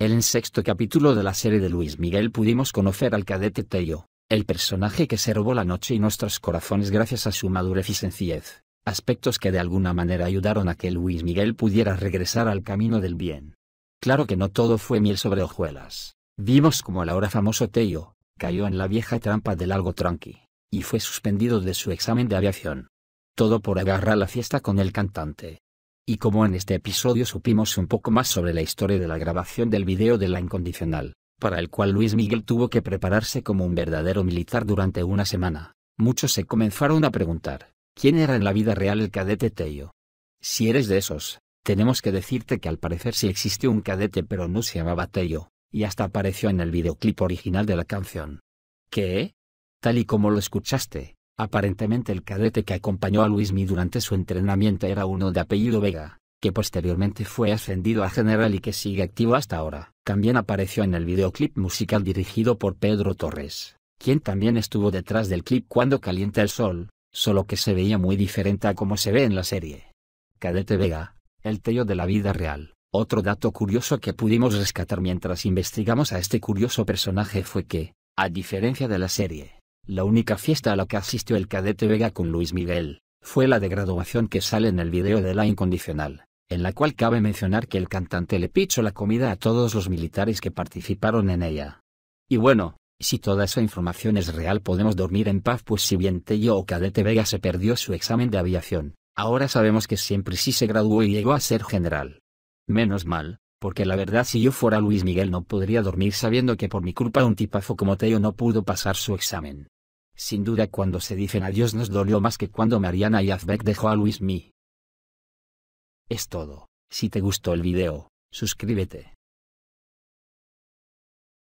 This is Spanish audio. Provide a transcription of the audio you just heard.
En el sexto capítulo de la serie de Luis Miguel pudimos conocer al cadete Tello, el personaje que se robó la noche y nuestros corazones gracias a su madurez y sencillez, aspectos que de alguna manera ayudaron a que Luis Miguel pudiera regresar al camino del bien. Claro que no todo fue miel sobre hojuelas. Vimos como el ahora famoso Tello, cayó en la vieja trampa del algo tranqui, y fue suspendido de su examen de aviación. Todo por agarrar la fiesta con el cantante y como en este episodio supimos un poco más sobre la historia de la grabación del video de La Incondicional, para el cual Luis Miguel tuvo que prepararse como un verdadero militar durante una semana, muchos se comenzaron a preguntar, ¿quién era en la vida real el cadete Tello? Si eres de esos, tenemos que decirte que al parecer sí existió un cadete pero no se llamaba Tello, y hasta apareció en el videoclip original de la canción. ¿Qué? Tal y como lo escuchaste, Aparentemente el cadete que acompañó a Luismi durante su entrenamiento era uno de apellido Vega, que posteriormente fue ascendido a general y que sigue activo hasta ahora. También apareció en el videoclip musical dirigido por Pedro Torres, quien también estuvo detrás del clip Cuando calienta el sol, solo que se veía muy diferente a como se ve en la serie. Cadete Vega, el tello de la vida real. Otro dato curioso que pudimos rescatar mientras investigamos a este curioso personaje fue que, a diferencia de la serie, la única fiesta a la que asistió el cadete Vega con Luis Miguel, fue la de graduación que sale en el video de La Incondicional, en la cual cabe mencionar que el cantante le pichó la comida a todos los militares que participaron en ella. Y bueno, si toda esa información es real podemos dormir en paz pues si bien Tello o Cadete Vega se perdió su examen de aviación, ahora sabemos que siempre sí se graduó y llegó a ser general. Menos mal, porque la verdad si yo fuera Luis Miguel no podría dormir sabiendo que por mi culpa un tipazo como Tello no pudo pasar su examen. Sin duda cuando se dicen adiós nos dolió más que cuando Mariana Yazbek dejó a Luis Mi. Es todo. Si te gustó el video, suscríbete.